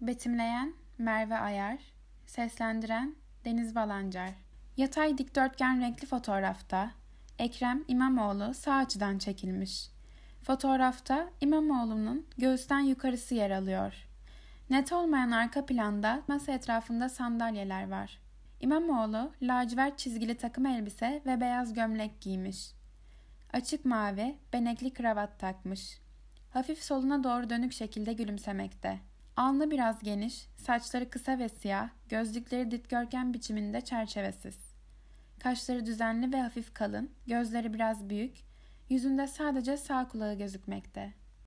Betimleyen Merve Ayar, seslendiren Deniz Balancar. Yatay dikdörtgen renkli fotoğrafta Ekrem İmamoğlu sağ açıdan çekilmiş. Fotoğrafta İmamoğlu'nun göğüsten yukarısı yer alıyor. Net olmayan arka planda masa etrafında sandalyeler var. İmamoğlu lacivert çizgili takım elbise ve beyaz gömlek giymiş. Açık mavi, benekli kravat takmış. Hafif soluna doğru dönük şekilde gülümsemekte. Alnı biraz geniş, saçları kısa ve siyah, gözlükleri dikdörtgen biçiminde çerçevesiz. Kaşları düzenli ve hafif kalın, gözleri biraz büyük, yüzünde sadece sağ kulağı gözükmekte.